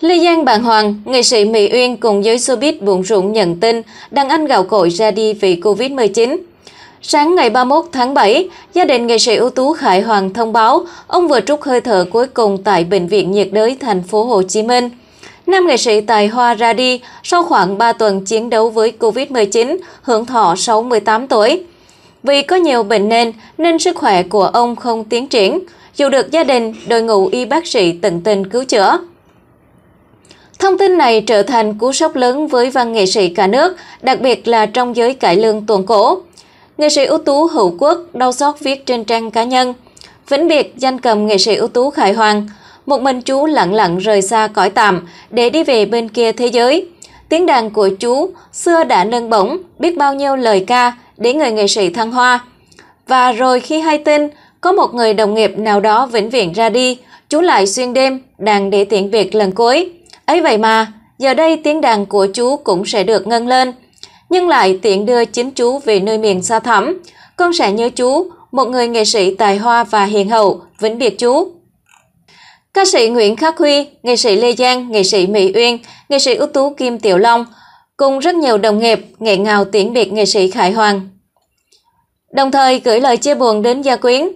Lê Giang bàng hoàng, nghệ sĩ Mỹ Uyên cùng giới showbiz buồn rụng nhận tin đàn anh gạo cội ra đi vì Covid-19. Sáng ngày 31 tháng 7, gia đình nghệ sĩ ưu tú Khải Hoàng thông báo ông vừa trút hơi thở cuối cùng tại Bệnh viện nhiệt đới thành phố Hồ Chí Minh. Nam nghệ sĩ tài hoa ra đi sau khoảng 3 tuần chiến đấu với Covid-19, hưởng thọ 68 tuổi. Vì có nhiều bệnh nền nên sức khỏe của ông không tiến triển, dù được gia đình, đội ngũ y bác sĩ tận tình cứu chữa. Thông tin này trở thành cú sốc lớn với văn nghệ sĩ cả nước, đặc biệt là trong giới cải lương tuồng cổ. Nghệ sĩ ưu tú Hữu Quốc đau xót viết trên trang cá nhân. Vĩnh biệt danh cầm nghệ sĩ ưu tú Khải Hoàng, một mình chú lặng lặng rời xa cõi tạm để đi về bên kia thế giới. Tiếng đàn của chú xưa đã nâng bổng biết bao nhiêu lời ca để người nghệ sĩ thăng hoa. Và rồi khi hay tin có một người đồng nghiệp nào đó vĩnh viễn ra đi, chú lại xuyên đêm đàn để tiễn việc lần cuối ấy vậy mà giờ đây tiếng đàn của chú cũng sẽ được ngân lên nhưng lại tiện đưa chính chú về nơi miền xa thẳm con sẽ nhớ chú một người nghệ sĩ tài hoa và hiền hậu vĩnh biệt chú ca sĩ nguyễn khắc huy nghệ sĩ lê giang nghệ sĩ mỹ uyên nghệ sĩ ưu tú kim tiểu long cùng rất nhiều đồng nghiệp nghệ ngào tiễn biệt nghệ sĩ khải hoàng đồng thời gửi lời chia buồn đến gia quyến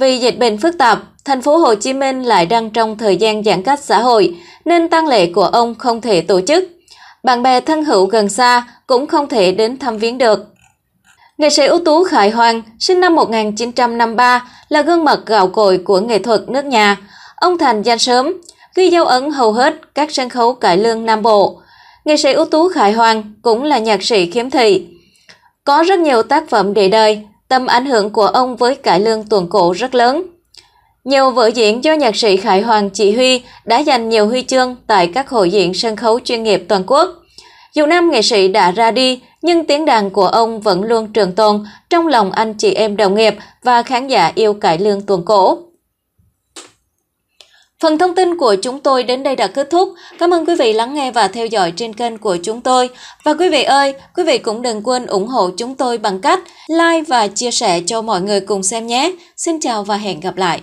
vì dịch bệnh phức tạp Thành phố Hồ Chí Minh lại đang trong thời gian giãn cách xã hội nên tang lễ của ông không thể tổ chức. Bạn bè thân hữu gần xa cũng không thể đến thăm viếng được. Nghệ sĩ ưu tú Khải Hoàng, sinh năm 1953, là gương mặt gạo cội của nghệ thuật nước nhà. Ông thành danh sớm, ghi dấu ấn hầu hết các sân khấu cải lương Nam Bộ. Nghệ sĩ ưu tú Khải Hoàng cũng là nhạc sĩ khiếm thị. Có rất nhiều tác phẩm để đời, tâm ảnh hưởng của ông với cải lương tuồng cổ rất lớn. Nhiều vở diễn do nhạc sĩ Khải Hoàng chỉ huy đã giành nhiều huy chương tại các hội diễn sân khấu chuyên nghiệp toàn quốc. Dù năm nghệ sĩ đã ra đi, nhưng tiếng đàn của ông vẫn luôn trường tồn trong lòng anh chị em đồng nghiệp và khán giả yêu cải lương tuồng cổ. Phần thông tin của chúng tôi đến đây đã kết thúc. Cảm ơn quý vị lắng nghe và theo dõi trên kênh của chúng tôi. Và quý vị ơi, quý vị cũng đừng quên ủng hộ chúng tôi bằng cách like và chia sẻ cho mọi người cùng xem nhé. Xin chào và hẹn gặp lại.